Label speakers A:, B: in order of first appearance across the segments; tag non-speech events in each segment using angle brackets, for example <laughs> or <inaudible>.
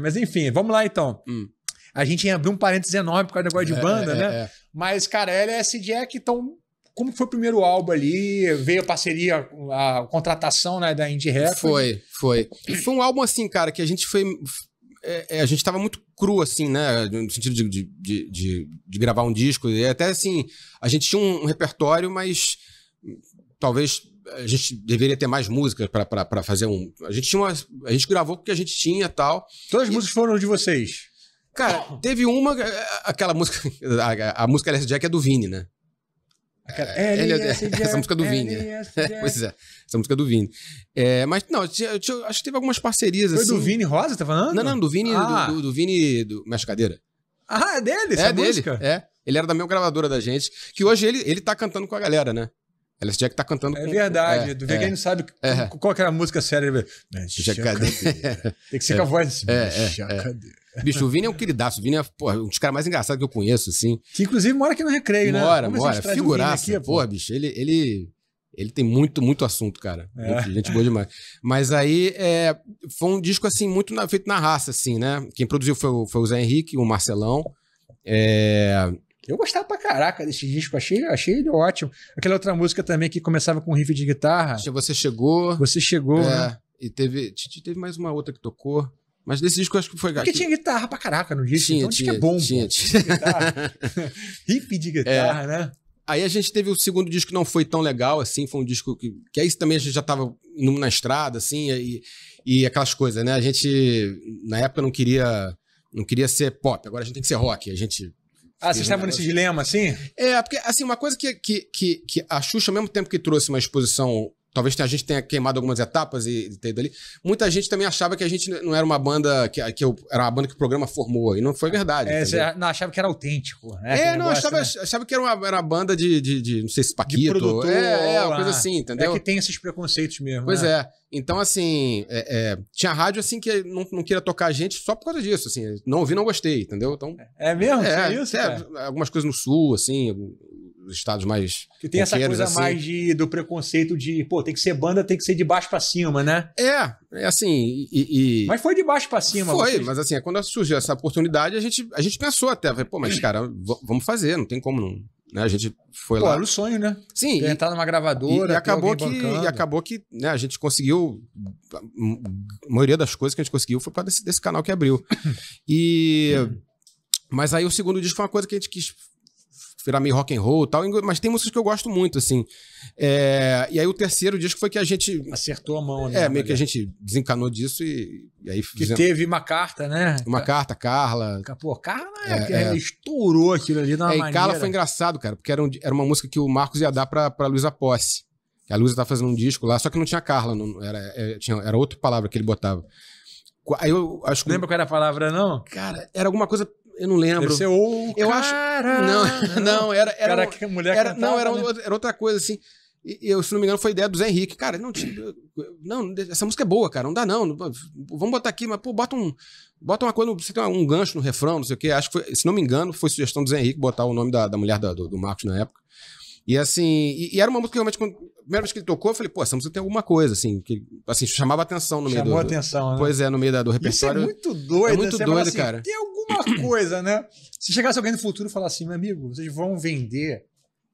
A: Mas enfim, vamos lá então. Hum. A gente abriu um parênteses enorme por causa do negócio é, de banda, é, né? É. Mas, cara, LS Jack, é então, como foi o primeiro álbum ali? Veio a parceria, a, contratação né, da Indie Rap? Foi, foi. E foi um álbum assim, cara, que a gente foi. É, é, a gente tava muito cru, assim, né? No sentido de, de, de, de, de gravar um disco. E até assim, a gente tinha um repertório, mas talvez a gente deveria ter mais músicas para fazer um. A gente tinha uma, A gente gravou porque a gente tinha tal. Todas as e... músicas foram de vocês. Cara, teve uma. Eh, aquela música. <laughs> A, a música Alice Jack é do Vini, né? Aquela, é, é essa, música <laughs> música do Vini. Né? <laughs> pois é, essa música é do Vini. É, mas não, eu tinha, eu tinha, acho que teve algumas parcerias Foi assim. do Vini Rosa, tá falando? Não, não, do Vini, ah. do, do, do, Vini do Mexe Cadeira. Ah, é dele, essa é música? Dele, é, ele era da mesma gravadora da gente, que hoje ele, ele tá cantando com a galera, né? Alice é que tá cantando. É com... verdade. É, do é, não sabe é. qual que era a música séria. Mexe a cadeira. Tem que ser é. com a voz assim. É, Mexe é, é. Bicho, o Vini é um queridaço. O Vini é porra, um dos caras mais engraçados que eu conheço, assim. Que inclusive mora aqui no Recreio, mora, né? Mora, é mora. Figuraça. Aqui, porra, bicho, ele, ele, ele tem muito, muito assunto, cara. Muito, gente boa demais. Mas aí foi um disco, assim, muito na, feito na raça, assim, né? Quem produziu foi, foi o Zé Henrique, o Marcelão. É eu gostava pra caraca desse disco, achei, achei ele ótimo. Aquela outra música também que começava com um riff de guitarra. Você chegou. Você chegou, é, né? E teve, teve mais uma outra que tocou. Mas nesse disco eu acho que foi Porque que... tinha guitarra pra caraca no disco, tinha, então é tinha, disco é bom. Tinha, tinha. riff de guitarra, é. <laughs> né? Aí a gente teve o segundo disco que não foi tão legal, assim, foi um disco que. Que aí também a gente já tava na estrada, assim, e, e aquelas coisas, né? A gente, na época, não queria não queria ser pop, agora a gente tem que ser rock. A gente ah, vocês estavam nesse dilema, assim? É, porque, assim, uma coisa que, que, que, que a Xuxa, ao mesmo tempo que trouxe uma exposição Talvez a gente tenha queimado algumas etapas e, e ter ido ali. Muita gente também achava que a gente não era uma banda que, que eu, era uma banda que o programa formou. E não foi verdade. É, não, achava que era autêntico, né? É, Aquele não, negócio, achava, né? achava que era uma, era uma banda de, de, de, não sei se Paquito. De produtor, é, é uma coisa ah, assim, é entendeu? É que tem esses preconceitos mesmo. Pois né? é. Então, assim, é, é, tinha rádio assim que não, não queria tocar a gente só por causa disso, assim. Não ouvi, não gostei, entendeu? Então, é mesmo? É, isso? É é, algumas coisas no sul, assim, estados mais. Que tem essa coisa assim. mais de, do preconceito de, pô, tem que ser banda, tem que ser de baixo para cima, né? É, é assim. E, e... Mas foi de baixo para cima. Foi, vocês... mas assim, é quando surgiu essa oportunidade, a gente, a gente pensou até, pô, mas hum. cara, vamos fazer, não tem como não. Né, a gente foi pô, lá. Era o sonho, né? Sim. E, entrar numa gravadora. E, e acabou que, e acabou que né, a gente conseguiu. A hum, maioria das coisas que a gente conseguiu foi para desse, desse canal que abriu. <laughs> E. Hum. Mas aí o segundo disco foi uma coisa que a gente quis virar meio rock and roll tal, mas tem músicas que eu gosto muito, assim. É, e aí o terceiro disco foi que a gente... Acertou a mão, né? É, meio que a gente desencanou disso e, e aí... Que fizemos... teve uma carta, né? Uma carta, Carla... Pô, Carla é, é, é. estourou aquilo ali na é, E Carla foi engraçado, cara, porque era, um, era uma música que o Marcos ia dar pra, pra Luísa Posse. A Luísa tá fazendo um disco lá, só que não tinha Carla, não, era, é, tinha, era outra palavra que ele botava. Aí eu acho que... Lembra qual era a palavra, não? Cara, era alguma coisa eu não lembro. Deve ser ou eu cara, acho <laughs> não, <laughs> não era era cara, que mulher era, cantava, não era, né? outra, era outra coisa assim. E, eu, se não me engano, foi ideia do Zé Henrique. Cara, não, não, essa música é boa, cara. Não dá, não. Vamos botar aqui, mas, pô, bota um. Bota uma coisa, você tem um gancho no refrão, não sei o quê. Acho que foi, se não me engano, foi sugestão do Zé Henrique botar o nome da, da mulher da, do, do, Marcos na época. E assim, e, e, era uma música que realmente, quando, primeira vez que ele tocou, eu falei, pô, essa música tem alguma coisa, assim, que assim, chamava atenção no meio Chamou do. Chamou atenção, né? Pois é, no meio da, do repertório. Isso é muito doido, é muito assim, doido, assim, cara. Tem uma <clears throat> coisa, né? Se chegasse alguém no futuro e falasse assim, meu amigo, vocês vão vender.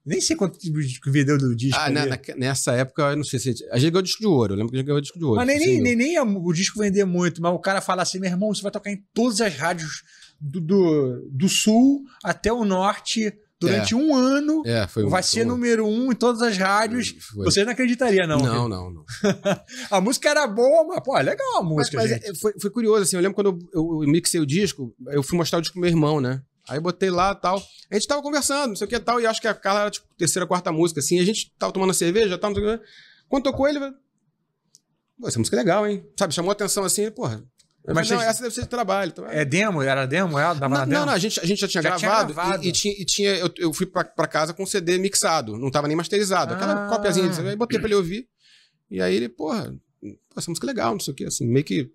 A: Nem sei quanto tipo vendeu do disco. Ah, na, né, na, nessa época, eu não sei se. A gente ganhou disco de ouro, eu lembro que a gente ganhou disco de ouro. Mas nem, nem, nem, nem, o disco vender muito, mas o cara fala assim, meu irmão, você vai tocar em todas as rádios do, do, do sul até o norte durante é. um ano. É, foi vai ser número um em todas as rádios. Foi. Você não acreditaria, não. Não, não, não. <laughs> a música era boa, mas, pô, é legal a música. Mas, mas é, foi, foi, curioso, assim. Eu lembro quando eu, eu, mixei o disco, eu fui mostrar o disco pro meu irmão, né? Aí botei lá tal. A gente tava conversando, não sei o que tal, e acho que a Carla era tipo terceira, quarta música, assim. A gente tava tomando cerveja, tal, não sei o que. Quando tocou ele, pô, essa música é legal, hein? Sabe, chamou atenção assim, porra, mas não, essa deve ser de trabalho. Então, é, é demo? Era demo? era dava não, demo? não, não, a gente, a gente já tinha já gravado, tinha gravado. E, e, tinha, e tinha eu, eu, fui pra, pra casa com CD mixado, não tava nem masterizado. Aquela ah. copiazinha, aí botei pra ele ouvir. E aí ele, porra, essa música é legal, não sei o quê, assim, meio que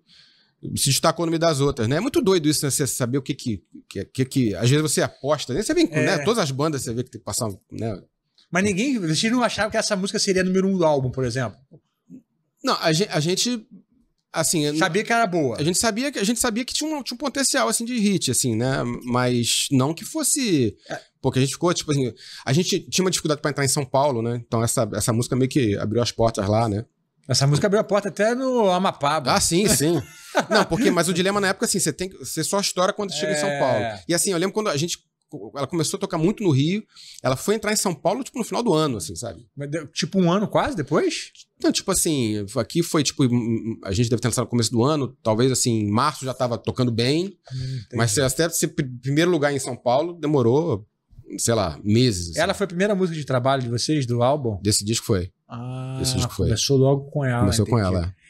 A: se destacou no meio das outras, né? É muito doido isso, né? Você saber o que que, que, que, que Às vezes você aposta, né? Você vem, né? é. né? Todas as bandas você vê que tem que passar, né? Mas ninguém... Vocês não achavam que essa música seria número um do álbum, por exemplo? Não, a gente, a gente assim, sabia que era boa. A gente sabia que a gente sabia que tinha um, tinha um potencial assim de hit, assim, né? Mas não que fosse é. porque a gente ficou tipo assim, a gente tinha uma dificuldade para entrar em São Paulo, né? Então essa, essa música meio que abriu as portas lá, né? Essa música abriu a porta até no Amapá. Ah, sim, sim. <laughs> Não, porque mas o dilema na época assim, você tem você só estoura quando chega é... em São é. Paulo. E assim, eu lembro quando a gente ela começou a tocar muito no Rio. Ela foi entrar em São Paulo, tipo, no final do ano, assim, sabe? Mas, tipo, um ano quase depois? Então, tipo assim, aqui foi, tipo, a gente deve ter lançado no começo do ano, talvez, assim, em março já tava tocando bem. Hum, mas até ser primeiro lugar em São Paulo demorou, sei lá, meses. Assim. Ela foi a primeira música de trabalho de vocês, do álbum? Desse disco foi. Ah, Desse disco foi. começou logo com ela. Começou entendi. com ela. É.